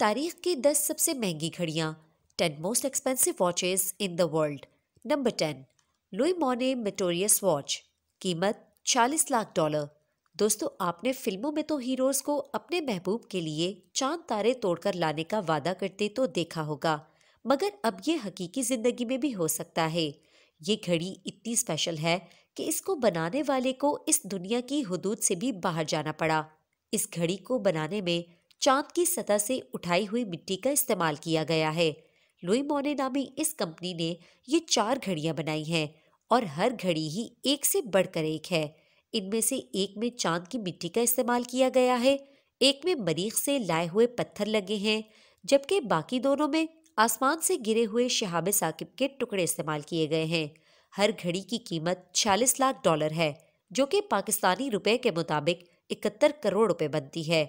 तारीख की दस सबसे महंगी घड़ियाँ ten most expensive watches in the world number ten Louis Moinet Meteoris watch कीमत चालीस लाख डॉलर दोस्तों आपने फिल्मों में तो हीरोज़ को अपने महबूब के लिए चांद तारे तोड़कर लाने का वादा करते तो देखा होगा मगर अब ये हकीकी ज़िंदगी में भी हो सकता है ये घड़ी इतनी स्पेशल है कि इसको बनाने वाले को इस दुनिया की हदूद से भी बाहर जाना पड़ा इस घड़ी को बनाने में चांद की सतह से उठाई हुई मिट्टी का इस्तेमाल किया गया है लुई मोने नामी इस कंपनी ने ये चार घड़ियाँ बनाई हैं और हर घड़ी ही एक से बढ़कर एक है इनमें से एक में चांद की मिट्टी का इस्तेमाल किया गया है एक में मरीख से लाए हुए पत्थर लगे हैं जबकि बाकी दोनों में आसमान से गिरे हुए शहाब साकिब के टुकड़े इस्तेमाल किए गए हैं हर घड़ी की कीमत छियालीस लाख डॉलर है जो कि पाकिस्तानी रुपए के मुताबिक इकहत्तर करोड़ रुपए बनती है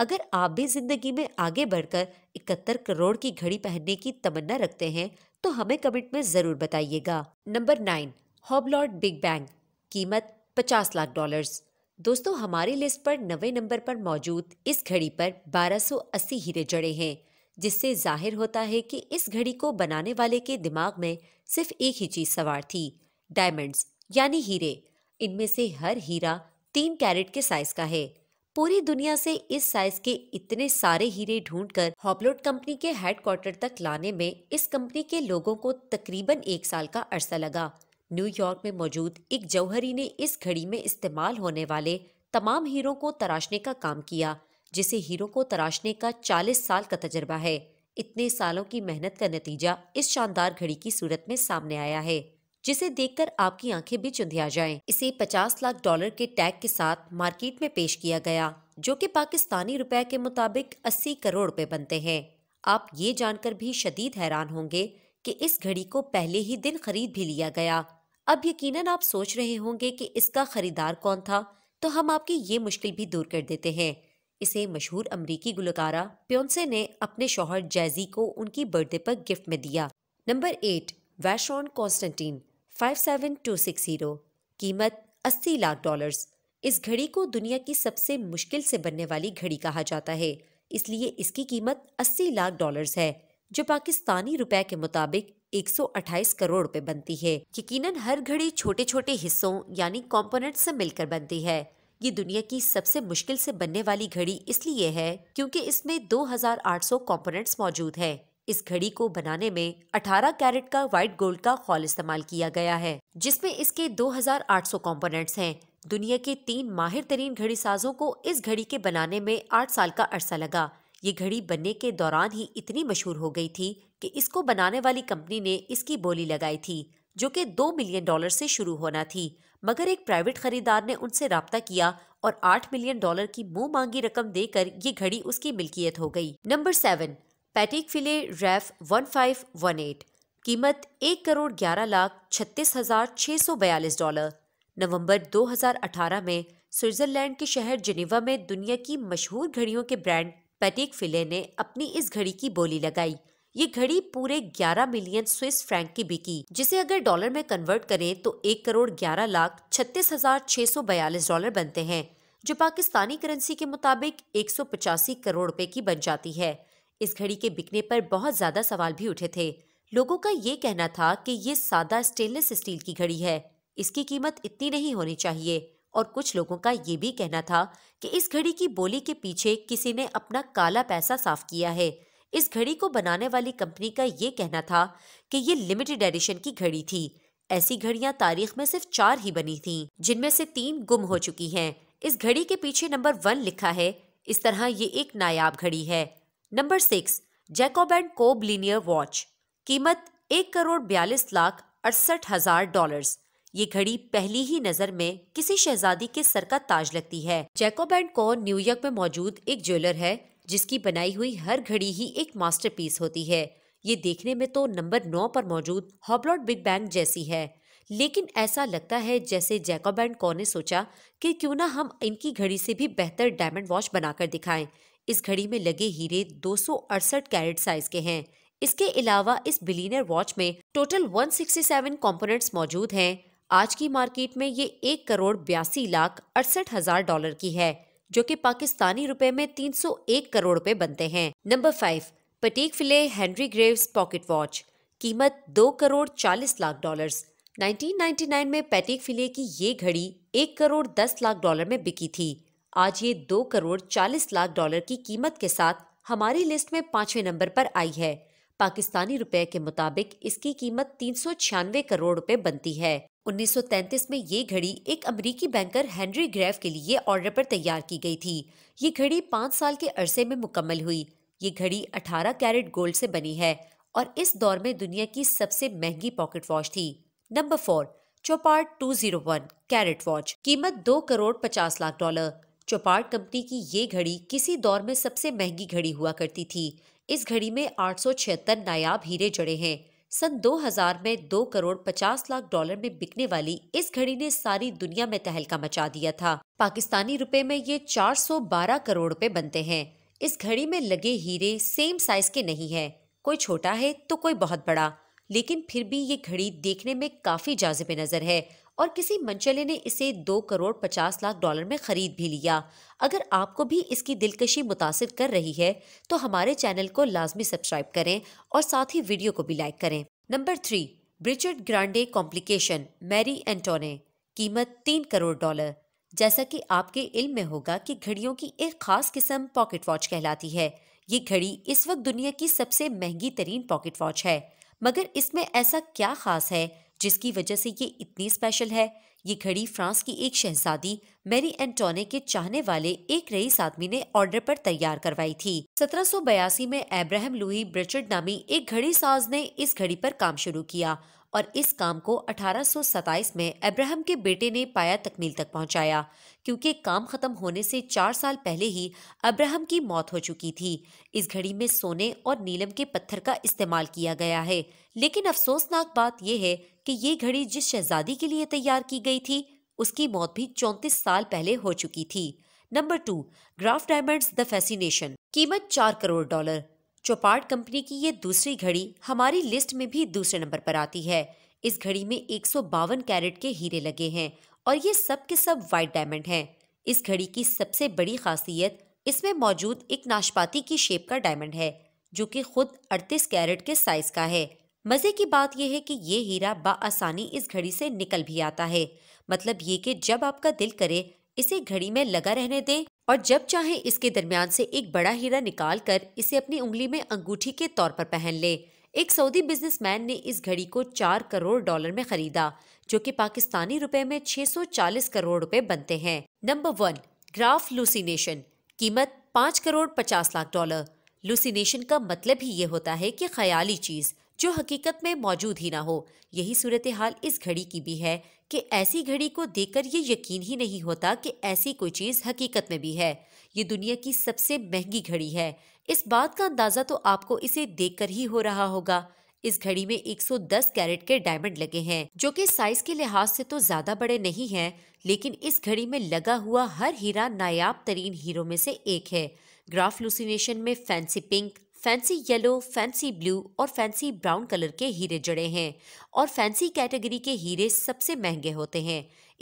अगर आप भी जिंदगी में आगे बढ़कर इकहत्तर करोड़ की घड़ी पहनने की तमन्ना रखते हैं तो हमें कमेंट में ज़रूर बताइएगा number nine Hublot Big Bang कीमत पचास लाख डॉलर्स दोस्तों हमारी लिस्ट पर नवे नंबर पर मौजूद इस घड़ी पर 1280 हीरे जड़े हैं जिससे जाहिर होता है कि इस घड़ी को बनाने वाले के दिमाग में सिर्फ एक ही चीज़ सवार थी डायमंड्स यानी हीरे इनमें से हर हीरा तीन कैरेट के साइज का है पूरी दुनिया से इस साइज के इतने सारे हीरे ढूंढकर हॉपलोड कंपनी के हेडक्वार्टर तक लाने में इस कंपनी के लोगों को तकरीबन एक साल का अरसा लगा न्यूयॉर्क में मौजूद एक जौहरी ने इस घड़ी में इस्तेमाल होने वाले तमाम हीरों को तराशने का काम किया जिसे हीरो को तराशने का 40 साल का तजर्बा है इतने सालों की मेहनत का नतीजा इस शानदार घड़ी की सूरत में सामने आया है जिसे देखकर आपकी आंखें भी चुंधिया जाएं। इसे 50 लाख डॉलर के टैग के साथ मार्केट में पेश किया गया जो कि पाकिस्तानी रुपए के मुताबिक 80 करोड़ रुपए बनते हैं आप ये जानकर भी शदीद हैरान होंगे कि इस घड़ी को पहले ही दिन खरीद भी लिया गया अब यकीनन आप सोच रहे होंगे कि इसका खरीदार कौन था तो हम आपकी ये मुश्किल भी दूर कर देते हैं इसे मशहूर अमरीकी गुलकारा प्योन्से ने अपने शोहर जैजी को उनकी बर्थडे पर गिफ्ट में दिया नंबर एट वैशॉन कॉन्स्टेंटीन 57260 कीमत 80 लाख डॉलर्स इस घड़ी को दुनिया की सबसे मुश्किल से बनने वाली घड़ी कहा जाता है इसलिए इसकी कीमत 80 लाख डॉलर्स है जो पाकिस्तानी रुपए के मुताबिक 128 करोड़ रूपए बनती है यकीनन हर घड़ी छोटे छोटे हिस्सों यानी कॉम्पोनेंट से मिलकर बनती है ये दुनिया की सबसे मुश्किल से बनने वाली घड़ी इसलिए है क्योंकि इसमें 2,800 कंपोनेंट्स मौजूद हैं इस घड़ी को बनाने में 18 कैरेट का व्हाइट गोल्ड का हॉल इस्तेमाल किया गया है जिसमें इसके 2,800 कंपोनेंट्स हैं दुनिया के तीन माहिर तरीन घड़ी साजों को इस घड़ी के बनाने में आठ साल का अरसा लगा ये घड़ी बनने के दौरान ही इतनी मशहूर हो गई थी कि इसको बनाने वाली कंपनी ने इसकी बोली लगाई थी जो कि दो मिलियन डॉलर से शुरू होना थी मगर एक प्राइवेट खरीदार ने उनसे रबता किया और आठ मिलियन डॉलर की मुंह मांगी रकम देकर ये घड़ी उसकी मिल्कियत हो गई number seven Patek Philippe ref eight कीमत एक करोड़ ग्यारह लाख छत्तीस हज़ार छः सौ बयालीस डॉलर नवंबर 2018 में स्विट्ज़रलैंड के शहर जिनेवा में दुनिया की मशहूर घड़ियों के ब्रांड पैटिक फिले ने अपनी इस घड़ी की बोली लगाई ये घड़ी पूरे 11 मिलियन स्विस फ्रैंक की बिकी जिसे अगर डॉलर में कन्वर्ट करें तो एक करोड़ ग्यारह लाख छत्तीस हजार छह सौ बयालीस डॉलर बनते हैं जो पाकिस्तानी करेंसी के मुताबिक एक सौ पचासी करोड़ रुपए की बन जाती है इस घड़ी के बिकने पर बहुत ज़्यादा सवाल भी उठे थे लोगों का ये कहना था कि ये सादा स्टेनलेस स्टील की घड़ी है इसकी कीमत इतनी नहीं होनी चाहिए और कुछ लोगों का ये भी कहना था कि इस घड़ी की बोली के पीछे किसी ने अपना काला पैसा साफ किया है इस घड़ी को बनाने वाली कंपनी का ये कहना था कि ये लिमिटेड एडिशन की घड़ी थी ऐसी घड़ियां तारीख में सिर्फ चार ही बनी थीं, जिनमें से तीन गुम हो चुकी हैं इस घड़ी के पीछे नंबर वन लिखा है इस तरह ये एक नायाब घड़ी है number six Jacob and Co Billionaire watch कीमत एक करोड़ बयालीस लाख अड़सठ हजार डॉलर ये घड़ी पहली ही नज़र में किसी शहजादी के सर का ताज लगती है जैकोब एंड को न्यूयॉर्क में मौजूद एक ज्वेलर है जिसकी बनाई हुई हर घड़ी ही एक मास्टरपीस होती है ये देखने में तो नंबर नौ पर मौजूद हॉबलॉट बिग बैंग जैसी है लेकिन ऐसा लगता है जैसे जैकोब एंड कॉ ने सोचा कि क्यों ना हम इनकी घड़ी से भी बेहतर डायमंड वॉच बनाकर दिखाएं इस घड़ी में लगे हीरे दो कैरेट साइज के हैं इसके अलावा इस बिलीनियर वॉच में टोटल 167 कंपोनेंट्स मौजूद हैं आज की मार्केट में ये एक करोड़ बयासी लाख अड़सठ हजार डॉलर की है जो कि पाकिस्तानी रुपए में 301 करोड़ रुपए बनते हैं number five Patek Philippe Henry Graves pocket watch कीमत दो करोड़ चालीस लाख डॉलर्स 1999 में पैटिक फिले की ये घड़ी एक करोड़ दस लाख डॉलर में बिकी थी आज ये दो करोड़ चालीस लाख डॉलर की कीमत के साथ हमारी लिस्ट में पांचवें नंबर पर आई है पाकिस्तानी रुपए के मुताबिक इसकी कीमत तीन सौ छियानवे करोड़ रुपए बनती है 1933 में ये घड़ी एक अमेरिकी बैंकर हेनरी ग्रेफ के लिए ऑर्डर पर तैयार की गई थी ये घड़ी पाँच साल के अरसे में मुकम्मल हुई ये घड़ी 18 कैरेट गोल्ड से बनी है और इस दौर में दुनिया की सबसे महंगी पॉकेट वॉच थी number four Chopard one carat watch कीमत दो करोड़ पचास लाख डॉलर चौपाट कंपनी की ये घड़ी किसी दौर में सबसे महंगी घड़ी हुआ करती थी इस घड़ी में आठ नायाब हीरे जड़े हैं सन 2000 में 2 करोड़ 50 लाख डॉलर में बिकने वाली इस घड़ी ने सारी दुनिया में तहलका मचा दिया था पाकिस्तानी रुपए में ये 412 करोड़ रुपए बनते हैं इस घड़ी में लगे हीरे सेम साइज के नहीं है कोई छोटा है तो कोई बहुत बड़ा लेकिन फिर भी ये घड़ी देखने में काफी जाजिब नजर है और किसी मंचले ने इसे दो करोड़ पचास लाख डॉलर में खरीद भी लिया अगर आपको भी इसकी दिलकशी मुतासर कर रही है तो हमारे चैनल को लाजमी सब्सक्राइब करें और साथ ही वीडियो को भी लाइक करें number three Breguet Grande Complication Marie Antoinette कीमत तीन करोड़ डॉलर जैसा कि आपके इल्म में होगा कि घड़ियों की एक खास किस्म पॉकेट वॉच कहलाती है ये घड़ी इस वक्त दुनिया की सबसे महंगी तरीन पॉकेट वॉच है मगर इसमें ऐसा क्या खास है जिसकी वजह से ये इतनी स्पेशल है ये घड़ी फ्रांस की एक शहजादी मैरी एंटोने के चाहने वाले एक रईस आदमी ने ऑर्डर पर तैयार करवाई थी 1782 में एब्राहम लुई ब्रिचर्ड नामी एक घड़ी साज ने इस घड़ी पर काम शुरू किया और इस काम को अठारह में अब्राहम के बेटे ने पाया तकमील तक पहुंचाया क्योंकि काम खत्म होने से चार साल पहले ही अब्राहम की मौत हो चुकी थी इस घड़ी में सोने और नीलम के पत्थर का इस्तेमाल किया गया है लेकिन अफसोसनाक बात यह है कि ये घड़ी जिस शहजादी के लिए तैयार की गई थी उसकी मौत भी चौंतीस साल पहले हो चुकी थी number two Graff Diamonds the Fascination कीमत चार करोड़ डॉलर चौपाट कंपनी की ये दूसरी घड़ी हमारी लिस्ट में भी दूसरे नंबर पर आती है इस घड़ी में एक कैरेट के हीरे लगे हैं और ये सब के सब वाइट डायमंड हैं इस घड़ी की सबसे बड़ी खासियत इसमें मौजूद एक नाशपाती की शेप का डायमंड है जो कि खुद 38 कैरेट के साइज का है मज़े की बात यह है कि ये हीरा बसानी इस घड़ी से निकल भी आता है मतलब ये कि जब आपका दिल करे इसे घड़ी में लगा रहने दें और जब चाहे इसके दरमियान से एक बड़ा हीरा निकाल कर इसे अपनी उंगली में अंगूठी के तौर पर पहन ले एक सऊदी बिजनेसमैन ने इस घड़ी को चार करोड़ डॉलर में खरीदा जो कि पाकिस्तानी रुपए में 640 करोड़ रुपए बनते हैं नंबर वन ग्राफ लूसीनेशन कीमत पाँच करोड़ पचास लाख डॉलर लूसीनेशन का मतलब ही ये होता है कि ख्याली चीज़ जो हकीकत में मौजूद ही ना हो यही सूरत हाल इस घड़ी की भी है कि ऐसी घड़ी को देखकर ये यकीन ही नहीं होता कि ऐसी कोई चीज़ हकीकत में भी है ये दुनिया की सबसे महंगी घड़ी है इस बात का अंदाज़ा तो आपको इसे कर ही हो रहा होगा इस घड़ी में 110 कैरेट के डायमंड लगे हैं जो कि साइज के लिहाज से तो ज्यादा बड़े नहीं हैं लेकिन इस घड़ी में लगा हुआ हर हीरा नायाब तरीन हीरो में से एक है ग्राफ लूसिनेशन में fancy pink fancy yellow fancy blue और फैंसी ब्राउन कलर के हीरे जड़े हैं और फैंसी कैटेगरी के हीरे सबसे महंगे होते हैं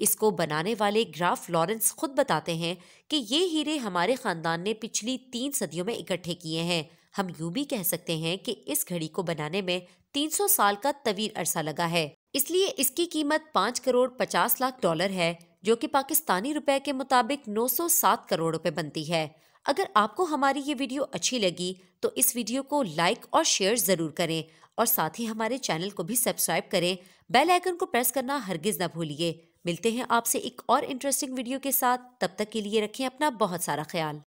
इसको बनाने वाले ग्राफ लॉरेंस खुद बताते हैं कि ये हीरे हमारे ख़ानदान ने पिछली तीन सदियों में इकट्ठे किए हैं हम यूं भी कह सकते हैं कि इस घड़ी को बनाने में 300 साल का तवीर अरसा लगा है इसलिए इसकी कीमत पाँच करोड़ पचास लाख डॉलर है जो कि पाकिस्तानी रुपए के मुताबिक 907 करोड़ रुपए बनती है अगर आपको हमारी ये वीडियो अच्छी लगी तो इस वीडियो को लाइक और शेयर ज़रूर करें और साथ ही हमारे चैनल को भी सब्सक्राइब करें बेल आइकन को प्रेस करना हरगिज़ ना भूलिए मिलते हैं आपसे एक और इंटरेस्टिंग वीडियो के साथ तब तक के लिए रखें अपना बहुत सारा ख्याल